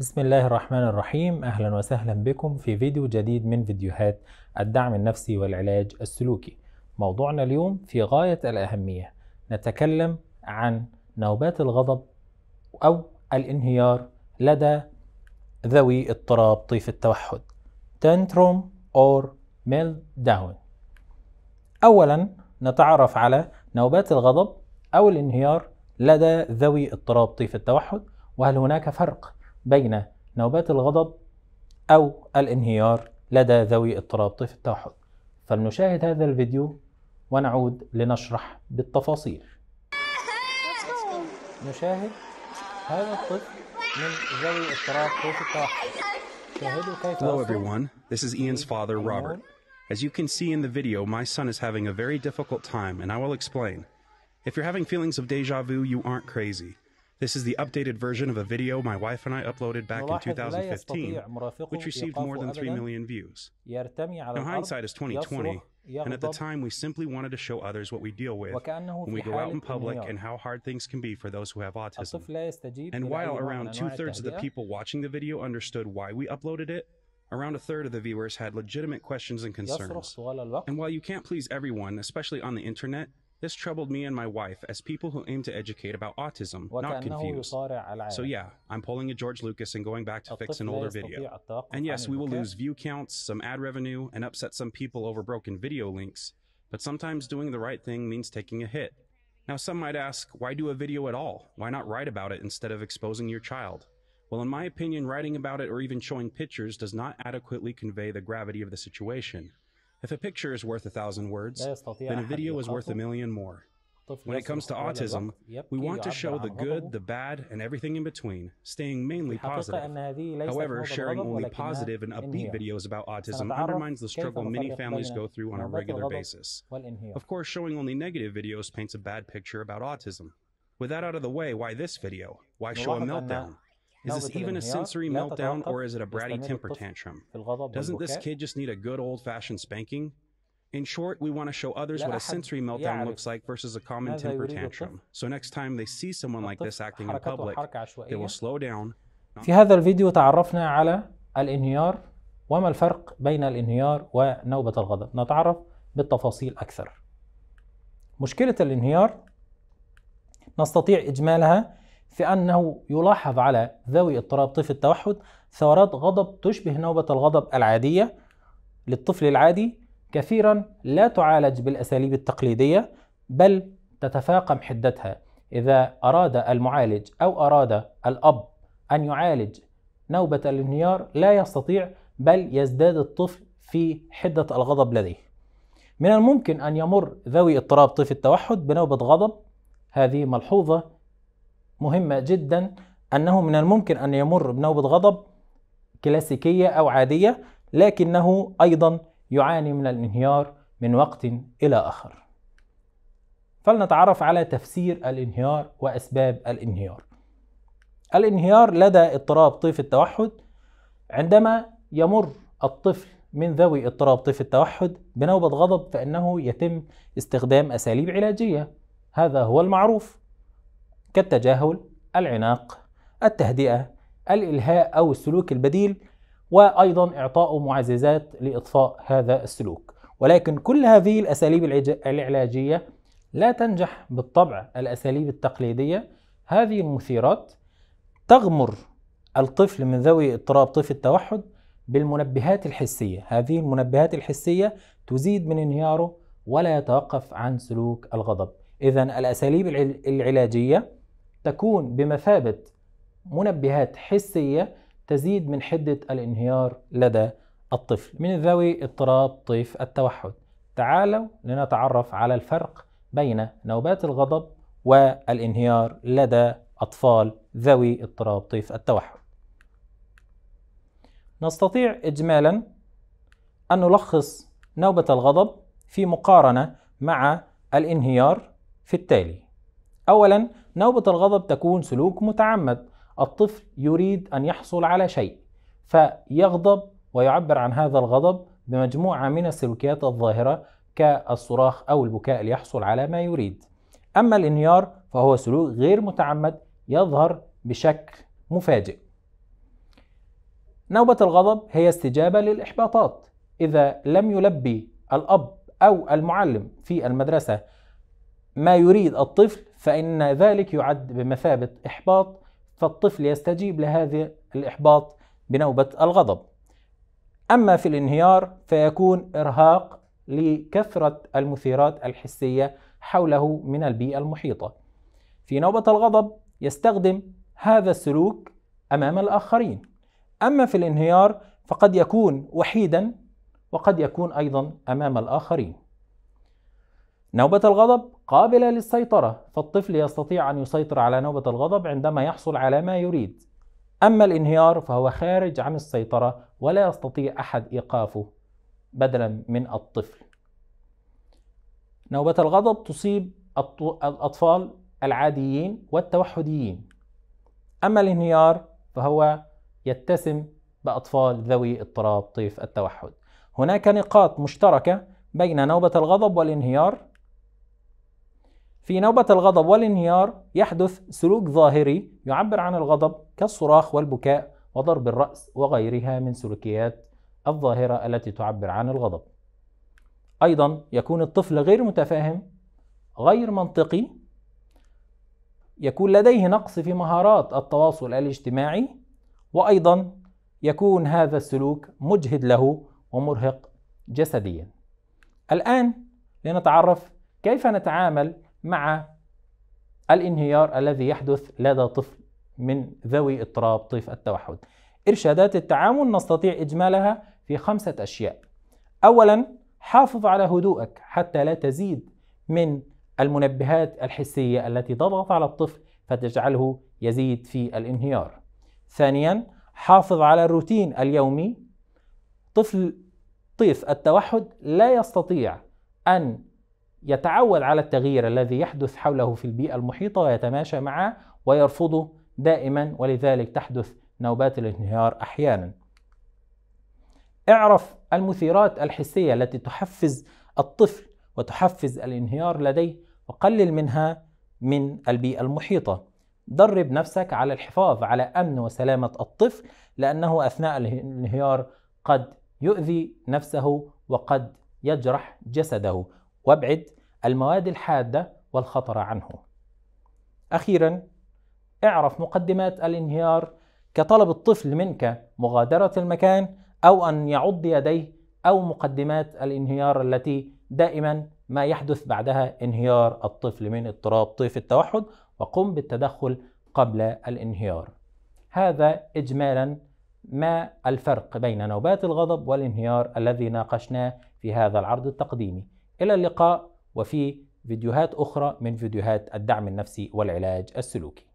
بسم الله الرحمن الرحيم أهلا وسهلا بكم في فيديو جديد من فيديوهات الدعم النفسي والعلاج السلوكي موضوعنا اليوم في غاية الأهمية نتكلم عن نوبات الغضب أو الانهيار لدى ذوي اضطراب طيف التوحد اور ميل داون أولا نتعرف على نوبات الغضب أو الانهيار لدى ذوي اضطراب طيف التوحد وهل هناك فرق بين نوبات الغضب أو الانهيار لدى ذوي اضطراب طيف التوحد فلنشاهد هذا الفيديو ونعود لنشرح بالتفاصيل نشاهد هذا الطفل من ذوي اضطراب طيف التوحد شاهدوا كيف Hello everyone, this is Ian's father Robert. As you can see in the video, my son is having a very difficult time and I will explain. If you're having feelings of deja vu, you aren't crazy. This is the updated version of a video my wife and I uploaded back in 2015, which received more than 3 million views. Now, hindsight is 2020, and at the time we simply wanted to show others what we deal with when we go out in public and how hard things can be for those who have autism. And while around two thirds of the people watching the video understood why we uploaded it, Around a third of the viewers had legitimate questions and concerns. And while you can't please everyone, especially on the internet, this troubled me and my wife as people who aim to educate about autism, not confuse. So yeah, I'm pulling a George Lucas and going back to fix an older video. And yes, we will lose view counts, some ad revenue, and upset some people over broken video links, but sometimes doing the right thing means taking a hit. Now some might ask, why do a video at all? Why not write about it instead of exposing your child? Well, in my opinion, writing about it or even showing pictures does not adequately convey the gravity of the situation. If a picture is worth a thousand words, then a video is worth a million more. When it comes to autism, we want to show the good, the bad, and everything in between, staying mainly positive. However, sharing only positive and upbeat videos about autism undermines the struggle many families go through on a regular basis. Of course, showing only negative videos paints a bad picture about autism. With that out of the way, why this video? Why show a meltdown? Is this even a sensory meltdown or is it a bratty temper tantrum? Doesn't this kid just need a good old fashioned spanking? In short, we want to show others what a sensory meltdown looks like versus a common temper tantrum. So next time they see someone like this acting in public, they will slow down. في هذا الفيديو تعرفنا على الانهيار وما الفرق بين الانهيار ونوبة الغضب نتعرف بالتفاصيل أكثر مشكلة الانهيار نستطيع إجمالها في أنه يلاحظ على ذوي اضطراب طفل التوحد ثورات غضب تشبه نوبة الغضب العادية للطفل العادي كثيرا لا تعالج بالأساليب التقليدية بل تتفاقم حدتها إذا أراد المعالج أو أراد الأب أن يعالج نوبة الانهيار لا يستطيع بل يزداد الطفل في حدة الغضب لديه من الممكن أن يمر ذوي اضطراب طفل التوحد بنوبة غضب هذه ملحوظة مهمة جدا أنه من الممكن أن يمر بنوبة غضب كلاسيكية أو عادية لكنه أيضا يعاني من الانهيار من وقت إلى آخر فلنتعرف على تفسير الانهيار وأسباب الانهيار الانهيار لدى اضطراب طيف التوحد عندما يمر الطفل من ذوي اضطراب طيف التوحد بنوبة غضب فإنه يتم استخدام أساليب علاجية هذا هو المعروف كالتجاهل، العناق، التهدئة، الإلهاء أو السلوك البديل، وأيضا إعطاء معززات لإطفاء هذا السلوك. ولكن كل هذه الأساليب العلاجية لا تنجح بالطبع الأساليب التقليدية هذه المثيرات تغمر الطفل من ذوي اضطراب طفل التوحد بالمنبهات الحسية هذه المنبهات الحسية تزيد من انهياره ولا يتوقف عن سلوك الغضب إذا الأساليب العلاجية تكون بمثابة منبهات حسية تزيد من حدة الانهيار لدى الطفل من ذوي اضطراب طيف التوحد تعالوا لنتعرف على الفرق بين نوبات الغضب والانهيار لدى أطفال ذوي اضطراب طيف التوحد نستطيع إجمالا أن نلخص نوبة الغضب في مقارنة مع الانهيار في التالي أولا نوبة الغضب تكون سلوك متعمد الطفل يريد أن يحصل على شيء فيغضب ويعبر عن هذا الغضب بمجموعة من السلوكيات الظاهرة كالصراخ أو البكاء ليحصل على ما يريد أما الانهيار فهو سلوك غير متعمد يظهر بشكل مفاجئ نوبة الغضب هي استجابة للإحباطات إذا لم يلبي الأب أو المعلم في المدرسة ما يريد الطفل فإن ذلك يعد بمثابة إحباط فالطفل يستجيب لهذا الإحباط بنوبة الغضب أما في الانهيار فيكون إرهاق لكثرة المثيرات الحسية حوله من البيئة المحيطة في نوبة الغضب يستخدم هذا السلوك أمام الآخرين أما في الانهيار فقد يكون وحيدا وقد يكون أيضا أمام الآخرين نوبة الغضب قابلة للسيطرة فالطفل يستطيع أن يسيطر على نوبة الغضب عندما يحصل على ما يريد أما الانهيار فهو خارج عن السيطرة ولا يستطيع أحد إيقافه بدلا من الطفل نوبة الغضب تصيب الأطفال العاديين والتوحديين أما الانهيار فهو يتسم بأطفال ذوي اضطراب طيف التوحد هناك نقاط مشتركة بين نوبة الغضب والانهيار في نوبة الغضب والانهيار يحدث سلوك ظاهري يعبر عن الغضب كالصراخ والبكاء وضرب الرأس وغيرها من سلوكيات الظاهرة التي تعبر عن الغضب. أيضا يكون الطفل غير متفاهم، غير منطقي، يكون لديه نقص في مهارات التواصل الاجتماعي، وأيضا يكون هذا السلوك مجهد له ومرهق جسديا. الآن لنتعرف كيف نتعامل مع الانهيار الذي يحدث لدى طفل من ذوي اضطراب طيف التوحد. إرشادات التعامل نستطيع إجمالها في خمسة أشياء. أولاً حافظ على هدوءك حتى لا تزيد من المنبهات الحسية التي تضغط على الطفل فتجعله يزيد في الانهيار. ثانياً حافظ على الروتين اليومي. طفل طيف التوحد لا يستطيع أن يتعود على التغيير الذي يحدث حوله في البيئة المحيطة ويتماشى معه ويرفضه دائما ولذلك تحدث نوبات الانهيار أحيانا اعرف المثيرات الحسية التي تحفز الطفل وتحفز الانهيار لديه وقلل منها من البيئة المحيطة درب نفسك على الحفاظ على أمن وسلامة الطفل لأنه أثناء الانهيار قد يؤذي نفسه وقد يجرح جسده وابعد المواد الحادة والخطرة عنه. أخيرا اعرف مقدمات الانهيار كطلب الطفل منك مغادرة المكان أو أن يعض يديه أو مقدمات الانهيار التي دائما ما يحدث بعدها انهيار الطفل من اضطراب طيف التوحد وقم بالتدخل قبل الانهيار. هذا إجمالا ما الفرق بين نوبات الغضب والانهيار الذي ناقشناه في هذا العرض التقديمي. إلى اللقاء وفي فيديوهات أخرى من فيديوهات الدعم النفسي والعلاج السلوكي